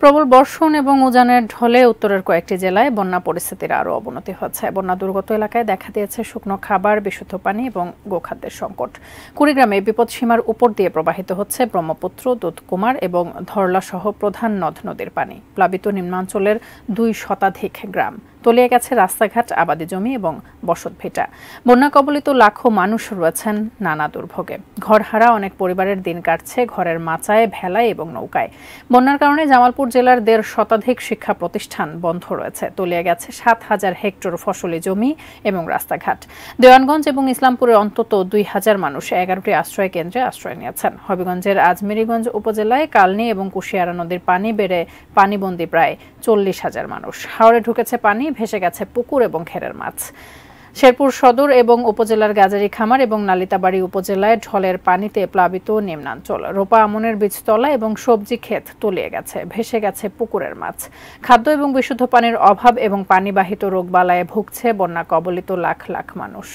প্রবল বর্ষণ এবং উজানের ঢলে উত্তরের কয়েকটি জেলায় বন্যা পরিস্থিতির আরও অবনতি হচ্ছে বন্যা দুর্গত এলাকায় দেখা দিয়েছে শুকনো খাবার বিশুদ্ধ পানি এবং গোখাদ্যের সংকট কুড়িগ্রামে বিপদসীমার উপর দিয়ে প্রবাহিত হচ্ছে ব্রহ্মপুত্র দুধকুমার এবং ধরলাসহ প্রধান নদ নদীর পানি প্লাবিত নিম্নাঞ্চলের দুই শতাধিক গ্রাম তলিয়ে গেছে রাস্তাঘাট আবাদি জমি এবং বসত ভিটা বন্যা কবলিত লাখো মানুষ রয়েছেন নানা দুর্ভোগে ঘরহারা অনেক পরিবারের দিন কাটছে ঘরের মাচায় ভেলায় এবং নৌকায় বন্যার কারণে জামালপুর চাঁদপুর জেলার দেড় শতাধিক শিক্ষা প্রতিষ্ঠান বন্ধ রয়েছে তলিয়ে গেছে সাত হাজার হেক্টর ফসলি জমি এবং রাস্তাঘাট দেওয়ানগঞ্জ এবং ইসলামপুরের অন্তত দুই হাজার মানুষ এগারোটি আশ্রয় কেন্দ্রে আশ্রয় নিয়েছেন হবিগঞ্জের আজমেরিগঞ্জ উপজেলায় কালনি এবং কুশিয়ারা নদীর পানি বেড়ে পানিবন্দি প্রায় চল্লিশ হাজার মানুষ হাওড়ে ঢুকেছে পানি ভেসে গেছে পুকুর এবং খেরের মাছ শেরপুর সদর এবং উপজেলার গাজারি খামার এবং নালিতাবাড়ি উপজেলায় ঢলের পানিতে প্লাবিত নিম্নাঞ্চল রোপা আমনের বীজতলা এবং সবজি ক্ষেত তলিয়ে গেছে ভেসে গেছে পুকুরের মাছ খাদ্য এবং বিশুদ্ধ পানির অভাব এবং পানিবাহিত রোগবালায় ভুগছে বন্যা কবলিত লাখ লাখ মানুষ